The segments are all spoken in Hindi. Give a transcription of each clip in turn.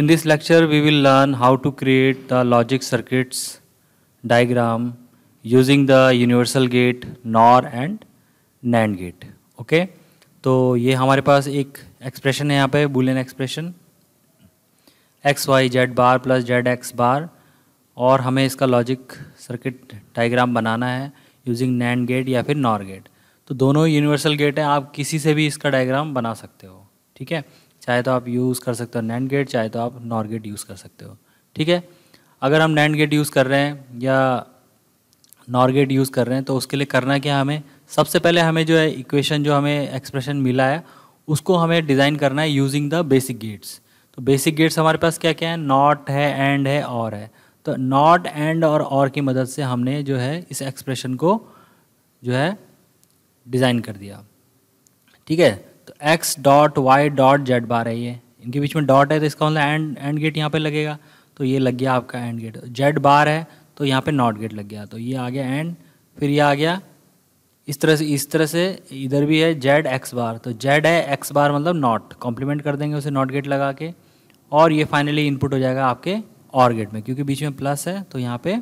In this lecture, we will learn how to create the logic circuits diagram using the universal gate, NOR and NAND gate. Okay? तो ये हमारे पास एक एक्सप्रेशन है यहाँ पे Boolean expression X Y Z bar plus Z X bar और हमें इसका लॉजिक सर्किट डायग्राम बनाना है यूजिंग नैंड गेट या फिर नॉर गेट तो दोनों यूनिवर्सल गेट हैं आप किसी से भी इसका डायग्राम बना सकते हो ठीक है चाहे तो आप यूज़ कर सकते हो नैंड गेट चाहे तो आप नॉर गेट यूज़ कर सकते हो ठीक है अगर हम नैंड गेट यूज़ कर रहे हैं या नॉर गेट यूज़ कर रहे हैं तो उसके लिए करना क्या हमें सबसे पहले हमें जो है इक्वेशन जो हमें एक्सप्रेशन मिला है उसको हमें डिज़ाइन करना है यूजिंग द बेसिक गेट्स तो बेसिक गेट्स हमारे पास क्या क्या है नॉट है एंड है और है तो नॉट एंड और और की मदद से हमने जो है इस एक्सप्रेशन को जो है डिज़ाइन कर दिया ठीक है तो X dot Y dot Z bar है ये इनके बीच में डॉट है तो इसका मतलब एंड एंड गेट यहाँ पे लगेगा तो ये लग गया आपका एंड गेट जेड बार है तो यहाँ पे नॉट गेट लग गया तो ये आ गया एंड फिर ये आ गया इस तरह से इस तरह से इधर भी है जेड एक्स बार तो जेड है एक्स बार मतलब नॉट कॉम्प्लीमेंट कर देंगे उसे नॉट गेट लगा के और ये फाइनली इनपुट हो जाएगा आपके और गेट में क्योंकि बीच में प्लस है तो यहाँ पे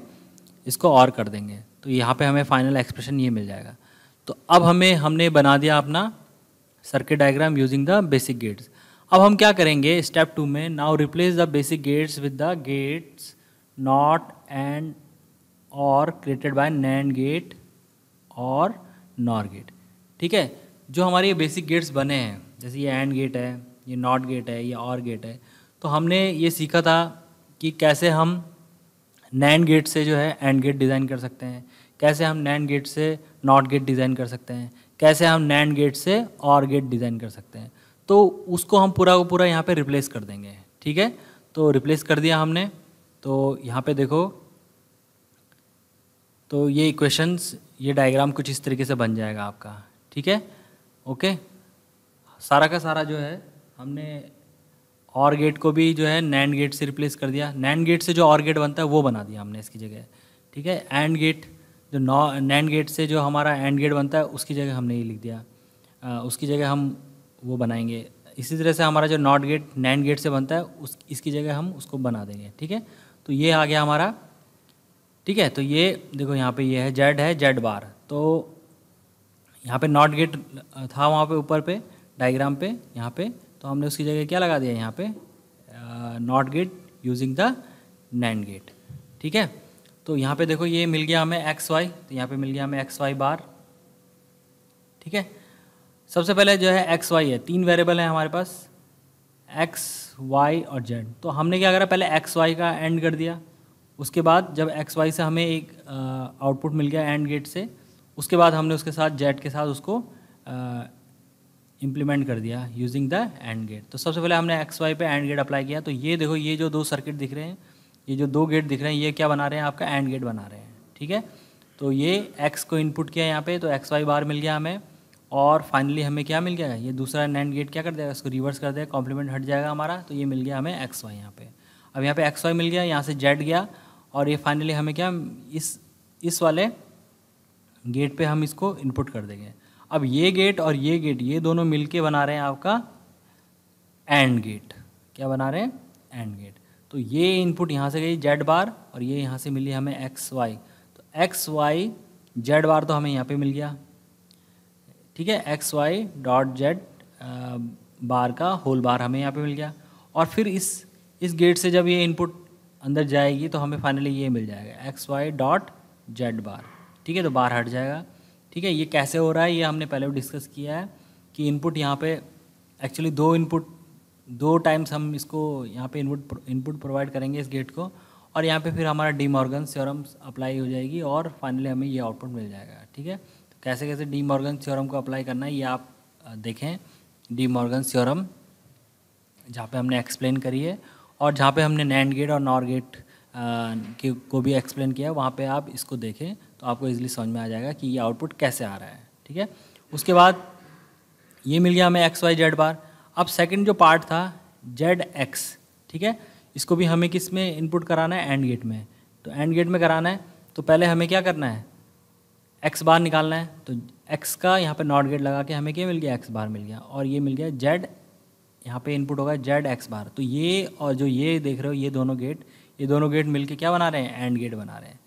इसको और कर देंगे तो यहाँ पे हमें फाइनल एक्सप्रेशन ये मिल जाएगा तो अब हमें हमने बना दिया अपना circuit diagram using the basic gates अब हम क्या करेंगे स्टेप टू में now replace the basic gates with the gates not and or created by NAND gate और नॉर गेट ठीक है जो हमारे ये बेसिक गेट्स बने हैं जैसे ये एंड गेट है ये नॉट गेट है ये और गेट है तो हमने ये सीखा था कि कैसे हम नैंड गेट से जो है एंड गेट डिज़ाइन कर सकते हैं कैसे हम नैंड गेट से नॉट गेट डिज़ाइन कर सकते हैं कैसे हम नैंड गेट से और गेट डिज़ाइन कर सकते हैं तो उसको हम पूरा को पूरा यहाँ पे रिप्लेस कर देंगे ठीक है तो रिप्लेस कर दिया हमने तो यहाँ पे देखो तो ये इक्वेशंस ये डायग्राम कुछ इस तरीके से बन जाएगा आपका ठीक है ओके सारा का सारा जो है हमने और गेट को भी जो है नैंड गेट से रिप्लेस कर दिया नैंड गेट से जो और गेट बनता है वो बना दिया हमने इसकी जगह ठीक है एंड गेट जो नॉ नैंड गेट से जो हमारा एंड गेट बनता है उसकी जगह हमने ये लिख दिया आ, उसकी जगह हम वो बनाएंगे इसी तरह से हमारा जो नॉट गेट नैंड गेट से बनता है उस इसकी जगह हम उसको बना देंगे ठीक है तो ये आ गया हमारा ठीक है तो ये देखो यहाँ पे ये है जेड है जेड बार तो यहाँ पे नॉट गेट था वहाँ पे ऊपर पे डायग्राम पे यहाँ पे तो हमने उसकी जगह क्या लगा दिया यहाँ पे not gate using the NAND gate ठीक है तो यहाँ पे देखो ये मिल गया हमें एक्स वाई तो यहाँ पे मिल गया हमें एक्स वाई बार ठीक है सबसे पहले जो है एक्स वाई है तीन वेरिएबल हैं हमारे पास एक्स वाई और जेड तो हमने क्या करा पहले एक्स वाई का एंड कर दिया उसके बाद जब एक्स वाई से हमें एक आउटपुट मिल गया एंड गेट से उसके बाद हमने उसके साथ जेड के साथ उसको इम्प्लीमेंट कर दिया यूजिंग द एंड गेट तो सबसे पहले हमने एक्स वाई पर एंड गेट अप्लाई किया तो ये देखो ये जो दो सर्किट दिख रहे हैं ये जो दो गेट दिख रहे हैं ये क्या बना रहे हैं आपका एंड गेट बना रहे हैं ठीक है तो ये एक्स को इनपुट किया यहाँ पे तो एक्स वाई बार मिल गया हमें और फाइनली हमें क्या मिल गया ये दूसरा नैंड गेट क्या कर देगा इसको रिवर्स कर देगा कॉम्प्लीमेंट हट जाएगा हमारा तो ये मिल गया हमें एक्स वाई यहाँ पे अब यहाँ पे एक्स वाई मिल गया यहाँ से जेड गया और ये फाइनली हमें क्या इस इस वाले गेट पे हम इसको इनपुट कर देंगे अब ये गेट और ये गेट ये दोनों मिल बना रहे हैं आपका एंड गेट क्या बना रहे हैं एंड गेट तो ये इनपुट यहाँ से गई जेड बार और ये यहाँ से मिली हमें एक्स वाई तो एक्स वाई जेड बार तो हमें यहाँ पे मिल गया ठीक है X Y dot Z bar का होल बार हमें यहाँ पे मिल गया और फिर इस इस गेट से जब ये इनपुट अंदर जाएगी तो हमें फाइनली ये मिल जाएगा X Y dot Z bar ठीक है तो बार हट जाएगा ठीक है ये कैसे हो रहा है ये हमने पहले भी डिस्कस किया है कि इनपुट यहाँ पे एक्चुअली दो इनपुट दो टाइम्स हम इसको यहाँ पे इनपुट इनपुट प्रोवाइड करेंगे इस गेट को और यहाँ पे फिर हमारा डी मॉर्गन सियोरम अप्लाई हो जाएगी और फाइनली हमें ये आउटपुट मिल जाएगा ठीक है तो कैसे कैसे डी मॉर्गन सियोरम को अप्लाई करना है ये आप देखें डी मॉर्गन सियोरम जहाँ पे हमने एक्सप्लेन करी है और जहाँ पे हमने नैंड गेट और नॉर गेट के को भी एक्सप्लेन किया वहाँ पर आप इसको देखें तो आपको ईजिली समझ में आ जाएगा कि ये आउटपुट कैसे आ रहा है ठीक है उसके बाद ये मिल गया हमें एक्स वाई जेड बार अब सेकंड जो पार्ट था जेड एक्स ठीक है इसको भी हमें किस में इनपुट कराना है एंड गेट में तो एंड गेट में कराना है तो पहले हमें क्या करना है एक्स बार निकालना है तो एक्स का यहाँ पे नॉट गेट लगा के हमें क्या मिल गया एक्स बार मिल गया और ये मिल गया जेड यहाँ पे इनपुट होगा जेड एक्स बार तो ये और जो ये देख रहे हो ये दोनों गेट ये दोनों गेट मिलके क्या बना रहे हैं एंड गेट बना रहे हैं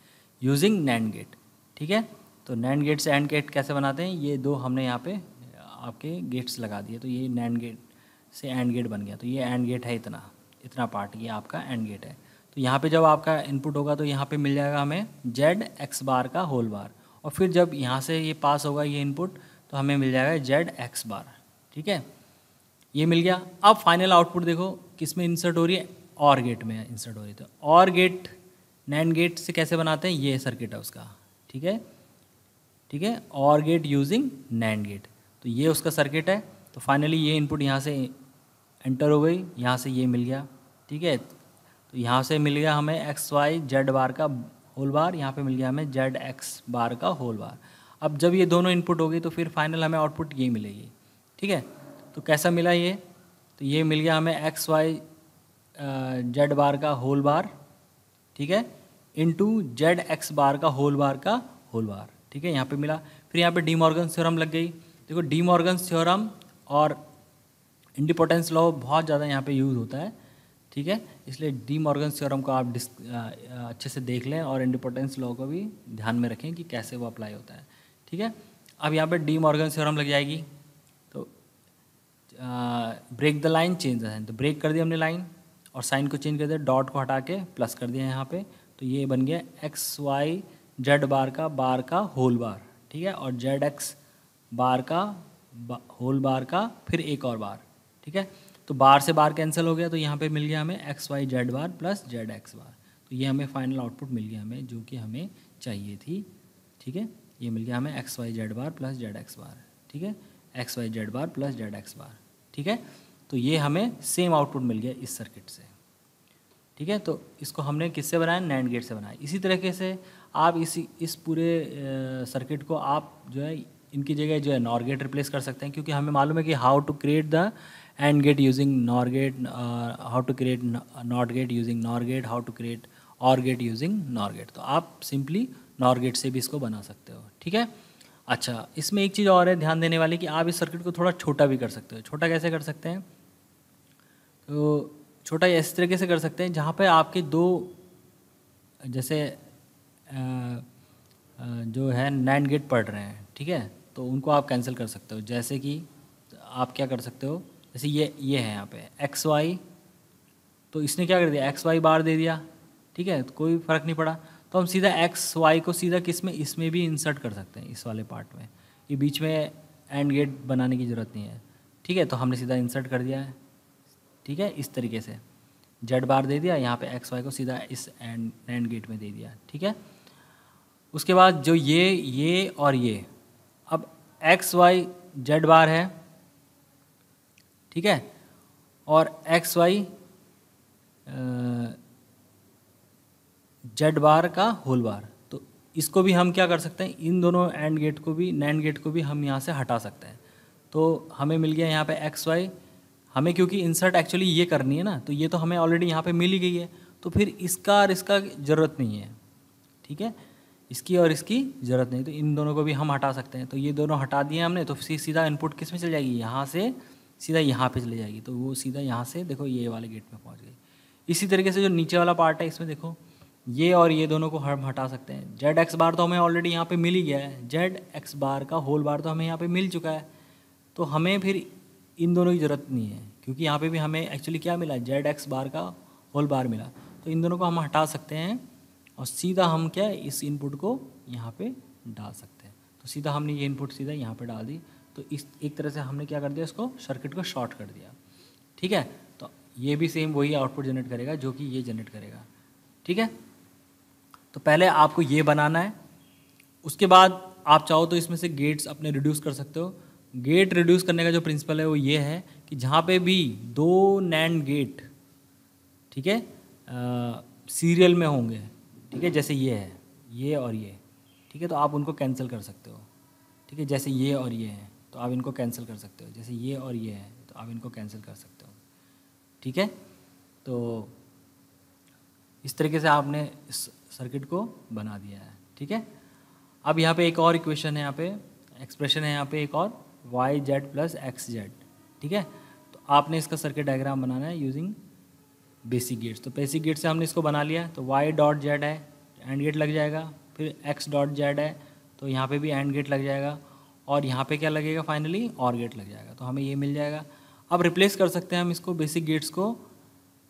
यूजिंग नैंड गेट ठीक है तो नैंड गेट से एंड गेट कैसे बनाते हैं ये दो हमने यहाँ पे आपके गेट्स लगा दिए तो ये नैंड गेट से एंड गेट बन गया तो ये एंड गेट है इतना इतना पार्ट ये आपका एंड गेट है तो यहाँ पे जब आपका इनपुट होगा तो यहाँ पे मिल जाएगा हमें जेड एक्स बार का होल बार और फिर जब यहाँ से ये पास होगा ये इनपुट तो हमें मिल जाएगा जेड एक्स बार ठीक है ये मिल गया अब फाइनल आउटपुट देखो किस में इंसर्ट हो रही है और गेट में इंसर्ट हो रही है तो और गेट नैन गेट से कैसे बनाते हैं ये सर्किट है उसका ठीक है ठीक है और गेट यूजिंग नैन गेट तो ये उसका सर्किट है तो फाइनली ये इनपुट यहाँ से एंटर हो गई यहाँ से ये मिल गया ठीक है तो यहाँ से मिल गया हमें एक्स वाई जेड बार का होल बार यहाँ पे मिल गया हमें जेड एक्स बार का होल बार अब जब ये दोनों इनपुट हो गई तो फिर फाइनल हमें आउटपुट ये मिलेगी ठीक है तो कैसा मिला ये तो ये मिल गया हमें एक्स वाई जेड बार का होल बार ठीक है इंटू जेड एक्स बार का होल बार का होल बार ठीक है यहाँ पे मिला फिर यहाँ पे डी मॉर्गन थ्योरम लग गई देखो डी मॉर्गन थ्योरम और इंडिपोर्टेंस लॉ बहुत ज़्यादा यहाँ पे यूज़ होता है ठीक है इसलिए डी मॉर्गन सियोरम को आप डिस अच्छे से देख लें और इंडिपोर्टेंस लॉ को भी ध्यान में रखें कि कैसे वो अप्लाई होता है ठीक है अब यहाँ पे डी मॉर्गन सियोरम लग जाएगी तो break the line change the तो ब्रेक कर दिया हमने लाइन और साइन को चेंज कर दिया डॉट को हटा के प्लस कर दिया यहाँ पे तो ये बन गया एक्स वाई जेड बार का बार का होल बार ठीक है और जेड एक्स बार का बा, होल बार का फिर एक और बार ठीक है तो बार से बार कैंसिल हो गया तो यहाँ पे मिल गया हमें X Y Z bar plus Z X bar तो ये हमें फाइनल आउटपुट मिल गया हमें जो कि हमें चाहिए थी ठीक है ये मिल गया हमें X Y Z bar plus Z X bar ठीक है X Y Z bar plus Z X bar ठीक है तो ये हमें सेम आउटपुट मिल गया इस सर्किट से ठीक है तो इसको हमने किससे बनाया नैंड गेट से बनाया इसी तरीके से आप इसी इस पूरे सर्किट को आप जो है इनकी जगह जो है नॉर गेट रिप्लेस कर सकते हैं क्योंकि हमें मालूम है कि how to create the AND gate using NOR gate, uh, how to create NOT gate using NOR gate, how to create OR gate using NOR gate. तो आप सिंपली नॉर गेट से भी इसको बना सकते हो ठीक है अच्छा इसमें एक चीज़ और है ध्यान देने वाली कि आप इस सर्किट को थोड़ा छोटा भी कर सकते हो छोटा कैसे कर सकते हैं तो छोटा इस तरीके से कर सकते हैं जहाँ पे आपके दो जैसे जो है नाइन गेट पढ़ रहे हैं ठीक है तो उनको आप कैंसिल कर सकते हो जैसे कि आप क्या कर सकते हो जैसे ये ये है यहाँ पे एक्स वाई तो इसने क्या कर दिया एक्स वाई बार दे दिया ठीक है तो कोई फ़र्क नहीं पड़ा तो हम सीधा एक्स वाई को सीधा किस में इसमें भी इंसर्ट कर सकते हैं इस वाले पार्ट में ये बीच में एंड गेट बनाने की ज़रूरत नहीं है ठीक है तो हमने सीधा इंसर्ट कर दिया है ठीक है इस तरीके से जेड बार दे दिया यहाँ पे एक्स वाई को सीधा इस एंड एंड गेट में दे दिया ठीक है उसके बाद जो ये ये और ये अब एक्स वाई जेड बार है ठीक है और एक्स वाई जेड बार का होल बार तो इसको भी हम क्या कर सकते हैं इन दोनों एंड गेट को भी नैंड गेट को भी हम यहाँ से हटा सकते हैं तो हमें मिल गया यहाँ पे एक्स वाई हमें क्योंकि इंसर्ट एक्चुअली ये करनी है ना तो ये तो हमें ऑलरेडी यहाँ पे मिल ही गई है तो फिर इसका और इसका ज़रूरत नहीं है ठीक है इसकी और इसकी ज़रूरत नहीं तो इन दोनों को भी हम हटा सकते हैं तो ये दोनों हटा दिए हमने तो सीधा इनपुट किस में चल जाएगी यहाँ से सीधा यहाँ पे चले जाएगी तो वो सीधा यहाँ से देखो ये वाले गेट में पहुँच गई इसी तरीके से जो नीचे वाला पार्ट है इसमें देखो ये और ये दोनों को हम हटा सकते हैं जेड एक्स बार तो हमें ऑलरेडी यहाँ पे मिल ही गया है जेड एक्स बार का होल बार तो हमें यहाँ पे मिल चुका है तो हमें फिर इन दोनों की ज़रूरत नहीं है क्योंकि यहाँ पे भी हमें एक्चुअली क्या मिला जेड एक्स बार का होल बार मिला तो इन दोनों को हम हटा सकते हैं और सीधा हम क्या इस इनपुट को यहाँ पे डाल सकते हैं तो सीधा हमने ये इनपुट सीधा यहाँ पे डाल दी तो इस एक तरह से हमने क्या कर दिया इसको सर्किट को शॉर्ट कर दिया ठीक है तो ये भी सेम वही आउटपुट जनरेट करेगा जो कि ये जनरेट करेगा ठीक है तो पहले आपको ये बनाना है उसके बाद आप चाहो तो इसमें से गेट्स अपने रिड्यूस कर सकते हो गेट रिड्यूस करने का जो प्रिंसिपल है वो ये है कि जहाँ पे भी दो नैंड गेट ठीक है सीरियल में होंगे ठीक है जैसे ये है ये और ये ठीक है तो आप उनको कैंसिल कर सकते हो ठीक है जैसे ये और ये है तो आप इनको कैंसिल कर सकते हो जैसे ये और ये है तो आप इनको कैंसिल कर सकते हो ठीक है तो इस तरीके से आपने इस सर्किट को बना दिया है ठीक है अब यहाँ पे एक और इक्वेशन है यहाँ पे एक्सप्रेशन है यहाँ पे एक और Y Z plus X Z ठीक है तो आपने इसका सर्किट डायग्राम बनाना है यूजिंग बेसिक गेट्स तो बेसिक गेट से हमने इसको बना लिया तो वाई डॉट जेड है एंड गेट लग जाएगा फिर एक्स डॉट जेड है तो यहाँ पे भी एंड गेट लग जाएगा और यहाँ पे क्या लगेगा फाइनली और गेट लग जाएगा तो हमें ये मिल जाएगा अब रिप्लेस कर सकते हैं हम इसको बेसिक गेट्स को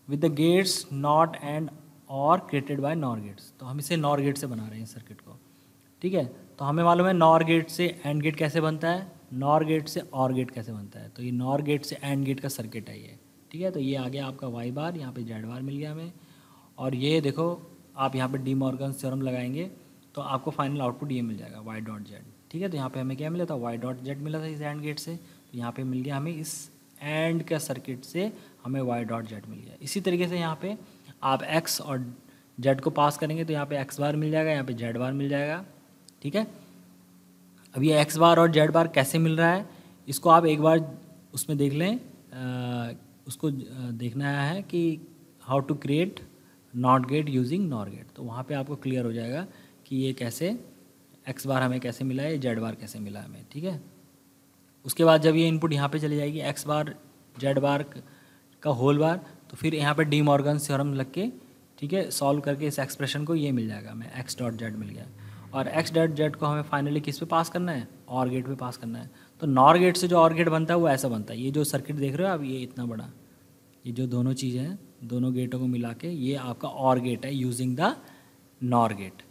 with the gates not and or created by NOR gates तो हम इसे नॉर गेट से बना रहे हैं इस सर्किट को ठीक है तो हमें मालूम है नॉर गेट से एंड गेट कैसे बनता है नॉर गेट से और गेट कैसे बनता है तो ये नॉर गेट से एंड गेट का सर्किट है ये ठीक है तो ये आ गया आपका वाई बार यहाँ पे जेड बार मिल गया हमें और ये देखो आप यहाँ पे डी मॉर्गन थ्योरम लगाएंगे तो आपको फाइनल आउटपुट ये मिल जाएगा वाई डॉट जेड ठीक है तो यहाँ पे हमें क्या मिला था वाई डॉट जेड मिला था इस एंड गेट से तो यहाँ पे मिल गया हमें इस एंड के सर्किट से हमें वाई डॉट जेड मिल गया इसी तरीके से यहाँ पे आप एक्स और जेड को पास करेंगे तो यहाँ पे एक्स बार मिल जाएगा यहाँ पे जेड बार मिल जाएगा ठीक है अब ये एक्स बार और जेड बार कैसे मिल रहा है इसको आप एक बार उसमें देख लें आ, उसको देखना है कि how to create not gate using NOR gate तो वहाँ पर आपको क्लियर हो जाएगा कि ये कैसे एक्स बार हमें कैसे मिला है जेड बार कैसे मिला हमें ठीक है उसके बाद जब ये इनपुट यहाँ पे चली जाएगी एक्स बार जेड बार का होल बार तो फिर यहाँ पे डी मॉर्गन थ्योरम लग के ठीक है सॉल्व करके इस एक्सप्रेशन को ये मिल जाएगा हमें एक्स डॉट जेड मिल गया और एक्स डॉट जेड को हमें फाइनली किस पे पास करना है और गेट पे पास करना है तो नॉर गेट से जो और गेट बनता है वो ऐसा बनता है ये जो सर्किट देख रहे हो आप ये इतना बड़ा ये जो दोनों चीज़ें हैं दोनों गेटों को मिला के ये आपका और गेट है यूजिंग द नॉर गेट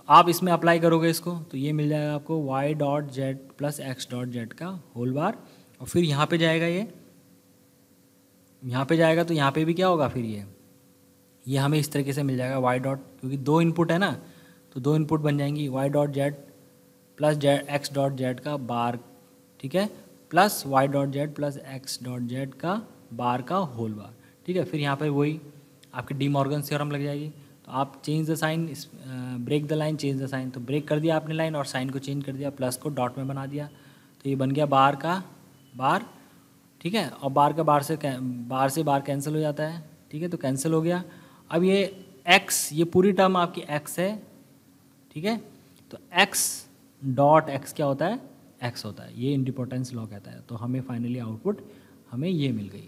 तो आप इसमें अप्लाई करोगे इसको तो ये मिल जाएगा आपको Y dot Z plus X dot Z का होल बार और फिर यहाँ पे जाएगा ये यहाँ पे जाएगा तो यहाँ पे भी क्या होगा फिर ये ये हमें इस तरीके से मिल जाएगा वाई डॉट क्योंकि दो इनपुट है ना तो दो इनपुट बन जाएंगी Y dot Z plus Z X dot Z का बार ठीक है plus Y dot Z plus X dot Z का बार का होल बार ठीक है फिर यहाँ पर वही आपकी डी मॉर्गन सीरम लग जाएगी आप change the sign break the line change the sign तो ब्रेक कर दिया आपने लाइन और साइन को चेंज कर दिया प्लस को डॉट में बना दिया तो ये बन गया बार का बार ठीक है और बार का बार से बार से बार कैंसिल हो जाता है ठीक है तो कैंसिल हो गया अब ये एक्स ये पूरी टर्म आपकी एक्स है ठीक है तो एक्स डॉट एक्स क्या होता है एक्स होता है ये इंडिपोर्टेंस लॉ कहता है तो हमें फाइनली आउटपुट हमें ये मिल गई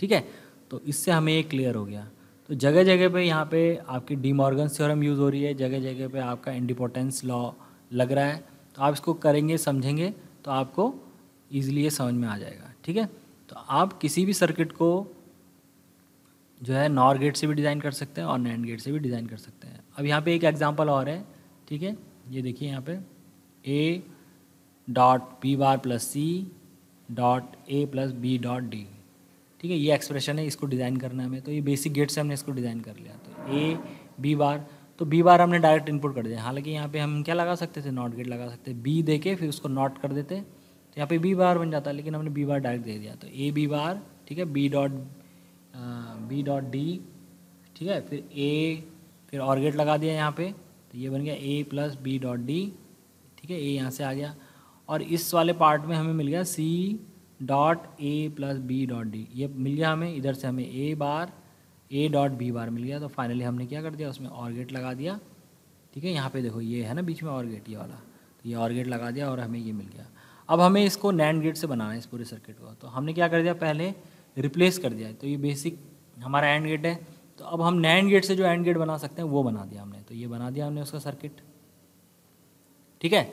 ठीक है तो इससे हमें ये क्लियर हो गया तो जगह जगह पे यहाँ पे आपकी डी मॉर्गन थ्योरम यूज़ हो रही है जगह जगह पे आपका इंडिपोर्टेंस लॉ लग रहा है तो आप इसको करेंगे समझेंगे तो आपको ईजिली ये समझ में आ जाएगा ठीक है तो आप किसी भी सर्किट को जो है नॉर गेट से भी डिज़ाइन कर सकते हैं और नैंड गेट से भी डिज़ाइन कर सकते हैं अब यहाँ पे एक एग्जांपल और है ठीक है ये देखिए यहाँ पे A dot P bar plus C dot A plus B dot D ठीक है ये एक्सप्रेशन है इसको डिज़ाइन करना है हमें तो ये बेसिक गेट से हमने इसको डिज़ाइन कर लिया तो ए बी बार तो बी बार हमने डायरेक्ट इनपुट कर दिया हालांकि यहाँ पे हम क्या लगा सकते थे नॉट गेट लगा सकते बी दे के फिर उसको नॉट कर देते तो यहाँ पे बी बार बन जाता है लेकिन हमने बी बार डायरेक्ट दे दिया तो ए बी बार ठीक है B dot B dot D ठीक है फिर ए फिर और गेट लगा दिया यहाँ पे तो ये बन गया A plus B dot D ठीक है ए यहाँ से आ गया और इस वाले पार्ट में हमें मिल गया C dot A plus B dot D ये मिल गया हमें इधर से हमें ए बार ए डॉट बी बार मिल गया तो फाइनली हमने क्या कर दिया उसमें और गेट लगा दिया ठीक है यहाँ पे देखो ये है ना बीच में और गेट ये वाला तो ये और गेट लगा दिया और हमें ये मिल गया अब हमें इसको नैंड गेट से बनाना है इस पूरे सर्किट को तो हमने क्या कर दिया पहले रिप्लेस कर दिया तो ये बेसिक हमारा एंड गेट है तो अब हम नैंड गेट से जो एंड गेट बना सकते हैं वो बना दिया हमने तो ये बना दिया हमने उसका सर्किट ठीक है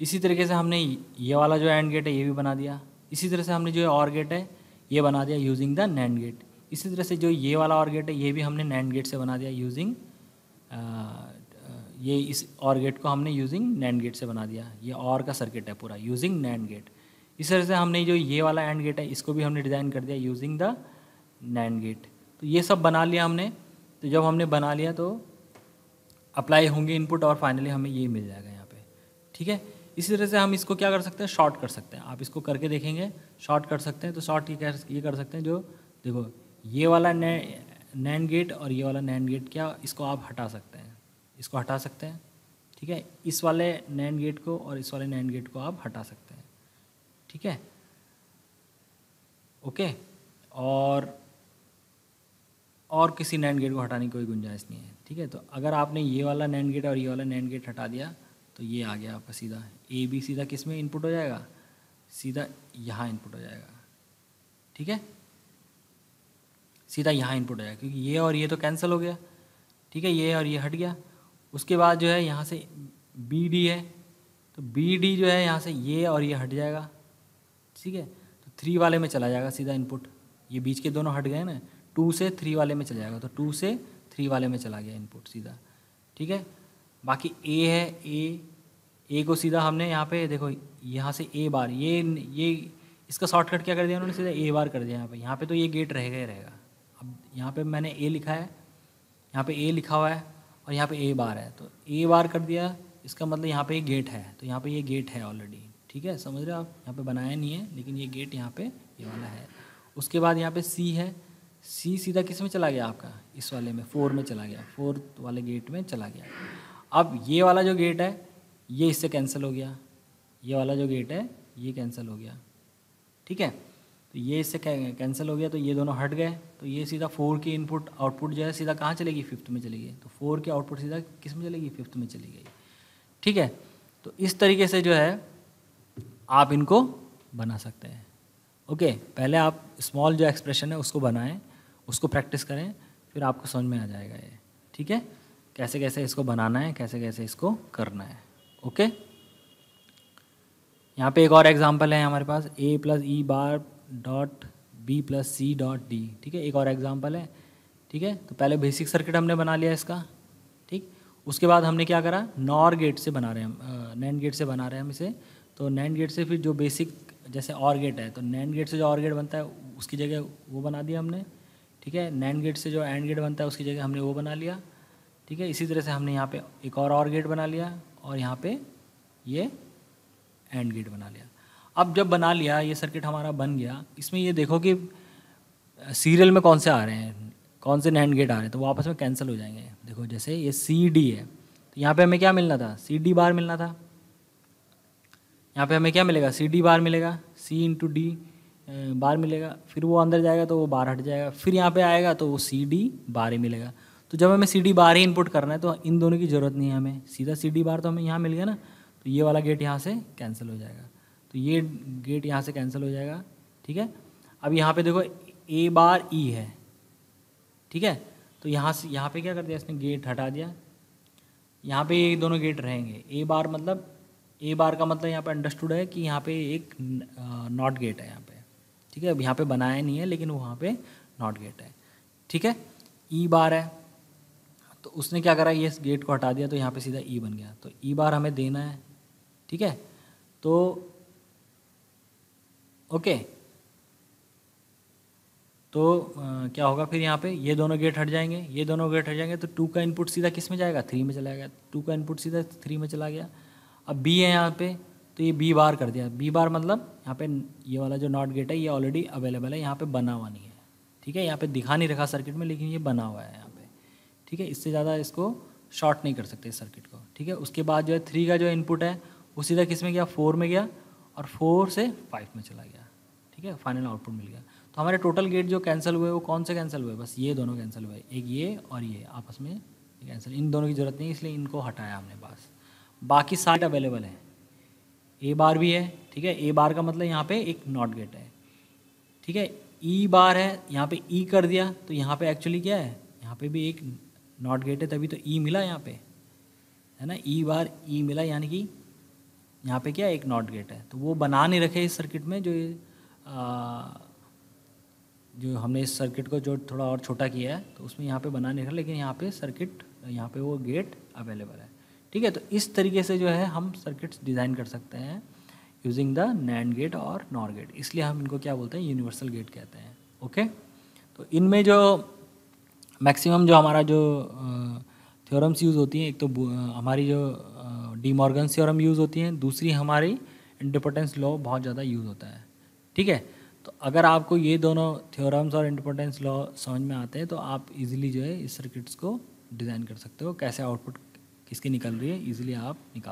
इसी तरीके से हमने ये वाला जो एंड गेट है ये भी बना दिया इसी तरह से हमने जो और गेट है ये बना दिया यूजिंग द नैंड गेट इसी तरह से जो ये वाला और गेट है ये भी हमने नैंड गेट से बना दिया यूजिंग ये इस और गेट को हमने यूजिंग नैंड गेट से बना दिया ये और का सर्किट है पूरा यूजिंग नैंड गेट इस तरह से हमने जो ये वाला एंड गेट है इसको भी हमने डिज़ाइन कर दिया यूजिंग द नैंड गेट तो ये सब बना लिया हमने तो जब हमने बना लिया तो अप्लाई होंगे इनपुट और फाइनली हमें ये मिल जाएगा यहाँ पे ठीक है इसी तरह से हम इसको क्या कर सकते हैं शॉर्ट कर सकते हैं आप इसको करके देखेंगे शॉर्ट कर सकते हैं तो शॉर्ट ये ये कर सकते हैं जो देखो ये वाला नैन गेट और ये वाला नैन गेट क्या इसको आप हटा सकते हैं इसको हटा सकते हैं ठीक है इस वाले नैन गेट को और इस वाले नैन गेट को आप हटा सकते हैं ठीक है ओके और और किसी नैन गेट को हटाने की कोई गुंजाइश नहीं है ठीक है तो अगर आपने ये वाला नैन गेट और ये वाला नैन गेट हटा दिया तो ये आ गया आपका सीधा ए बी सीधा किस में इनपुट हो जाएगा सीधा यहाँ इनपुट हो जाएगा ठीक है सीधा यहाँ इनपुट हो जाएगा क्योंकि ये और ये तो कैंसिल हो गया ठीक है ये और ये हट गया उसके बाद जो है यहाँ से बी डी है तो बी डी जो है यहाँ से ये और ये हट जाएगा ठीक है तो थ्री वाले में चला जाएगा सीधा इनपुट ये बीच के दोनों हट गए ना टू से थ्री वाले में चला जाएगा तो टू से थ्री वाले में चला गया इनपुट सीधा ठीक है बाकी ए है ए ए को सीधा हमने यहाँ पे देखो यहाँ से ए बार ये ये इसका शॉर्टकट क्या कर दिया उन्होंने सीधा ए बार कर दिया यहाँ पे यहाँ पे तो ये गेट रहेगा ही रहेगा अब यहाँ पे मैंने ए लिखा है यहाँ पे ए लिखा हुआ है और यहाँ पे ए बार है तो ए बार कर दिया इसका मतलब यहाँ पे ये गेट है तो यहाँ पे ये गेट है ऑलरेडी ठीक है समझ रहे हो आप यहाँ पे बनाया नहीं है लेकिन ये गेट यहाँ पे ये वाला है उसके बाद यहाँ पे सी है सी सीधा किस में चला गया आपका इस वाले में फोर में चला गया फोर्थ वाले गेट में चला गया अब ये वाला जो गेट है ये इससे कैंसिल हो गया ये वाला जो गेट है ये कैंसिल हो गया ठीक है तो ये इससे कैंसिल हो गया तो ये दोनों हट गए तो ये सीधा फोर की इनपुट आउटपुट जो है सीधा कहाँ चलेगी फिफ्थ में चली गई तो फोर की आउटपुट सीधा किस में चलेगी फिफ्थ में चली गई ठीक है तो इस तरीके से जो है आप इनको बना सकते हैं ओके पहले आप स्मॉल जो एक्सप्रेशन है उसको बनाएं उसको प्रैक्टिस करें फिर आपको समझ में आ जाएगा ये ठीक है कैसे कैसे इसको बनाना है कैसे कैसे इसको करना है ओके यहाँ पे एक और एग्जांपल है हमारे पास A plus E bar dot B plus C dot D ठीक है एक और एग्जांपल है ठीक है तो पहले बेसिक सर्किट हमने बना लिया इसका ठीक उसके बाद हमने क्या करा नॉर गेट से बना रहे हैं हम नैंड गेट से बना रहे हैं हम इसे तो नैंड गेट से फिर जो बेसिक जैसे और गेट है तो नैंड गेट से जो और गेट बनता है उसकी जगह वो बना दिया हमने ठीक है नैंड गेट से जो एंड गेट बनता है उसकी जगह हमने वो बना लिया ठीक है इसी तरह से हमने यहाँ पे एक और और गेट बना लिया और यहाँ पे ये एंड गेट बना लिया अब जब बना लिया ये सर्किट हमारा बन गया इसमें ये देखो कि सीरियल में कौन से आ रहे हैं कौन से नैंड गेट आ रहे हैं तो वो आपस में कैंसिल हो जाएंगे देखो जैसे ये सी डी है तो यहाँ पे हमें क्या मिलना था सी डी बार मिलना था यहाँ पे हमें क्या मिलेगा सी डी बार मिलेगा सी इंटू डी बार मिलेगा फिर वो अंदर जाएगा तो वो बार हट जाएगा फिर यहाँ पे आएगा तो वो सी डी बार ही मिलेगा तो जब हमें सी डी बार ही इनपुट करना है तो इन दोनों की ज़रूरत नहीं है हमें सीधा सी डी बार तो हमें यहाँ मिल गया ना तो ये वाला गेट यहाँ से कैंसिल हो जाएगा तो ये गेट यहाँ से कैंसिल हो जाएगा ठीक है अब यहाँ पे देखो ए बार ई e है ठीक है तो यहाँ से यहाँ पे क्या कर दिया इसने गेट हटा दिया यहाँ पे ये दोनों गेट रहेंगे ए बार मतलब ए बार का मतलब यहाँ पे अंडरस्टूड है कि यहाँ पे एक नॉट गेट है यहाँ पे ठीक है अब यहाँ पे बनाया नहीं है लेकिन वहाँ पे नॉट गेट है ठीक है ई e बार है तो उसने क्या करा ये गेट को हटा दिया तो यहाँ पे सीधा ई e बन गया तो ई e बार हमें देना है ठीक है तो ओके तो आ, क्या होगा फिर यहाँ पे ये दोनों गेट हट जाएंगे ये दोनों गेट हट जाएंगे तो टू का इनपुट सीधा किस में जाएगा थ्री में चला गया टू का इनपुट सीधा थ्री में चला गया अब बी है यहाँ पे तो ये बी बार कर दिया बी बार मतलब यहाँ पे ये वाला जो नॉट गेट है ये ऑलरेडी अवेलेबल है यहाँ पे बना हुआ नहीं है ठीक है यहाँ पे दिखा नहीं रखा सर्किट में लेकिन ये बना हुआ है ठीक है इससे ज़्यादा इसको शॉर्ट नहीं कर सकते इस सर्किट को ठीक है उसके बाद जो है थ्री का जो इनपुट है वो सीधा किस में गया फोर में गया और फोर से फाइव में चला गया ठीक है फाइनल आउटपुट मिल गया तो हमारे टोटल गेट जो कैंसिल हुए वो कौन से कैंसिल हुए बस ये दोनों कैंसिल हुए एक ये और ये आपस में कैंसिल इन दोनों की ज़रूरत नहीं इसलिए इनको हटाया हमने पास बाकी साइट अवेलेबल है ए बार भी है ठीक है ए बार का मतलब यहाँ पे एक नॉट गेट है ठीक है ई e बार है यहाँ पे ई e कर दिया तो यहाँ पे एक्चुअली क्या है यहाँ पे भी एक नॉट गेट है तभी तो ई e मिला यहाँ पे है ना ई e बार ई e मिला यानी कि यहाँ पे क्या एक नॉट गेट है तो वो बना नहीं रखे इस सर्किट में जो आ, जो हमने इस सर्किट को जो थोड़ा और छोटा किया है तो उसमें यहाँ पे बना नहीं रखा लेकिन यहाँ पे सर्किट यहाँ पे वो गेट अवेलेबल है ठीक है तो इस तरीके से जो है हम सर्किट्स डिज़ाइन कर सकते हैं यूजिंग द नैंड गेट और नॉर गेट इसलिए हम इनको क्या बोलते हैं यूनिवर्सल गेट कहते हैं ओके तो इनमें जो मैक्सिमम जो हमारा जो थ्योरम्स यूज़ होती हैं एक तो हमारी जो डी मॉर्गन थ्योरम यूज़ होती हैं दूसरी हमारी इंडिपेंडेंस लॉ बहुत ज़्यादा यूज़ होता है ठीक है तो अगर आपको ये दोनों थ्योरम्स और इंडिपेंडेंस लॉ समझ में आते हैं तो आप इजीली जो है इस सर्किट्स को डिज़ाइन कर सकते हो कैसे आउटपुट किसकी निकल रही है इजीली आप निकाल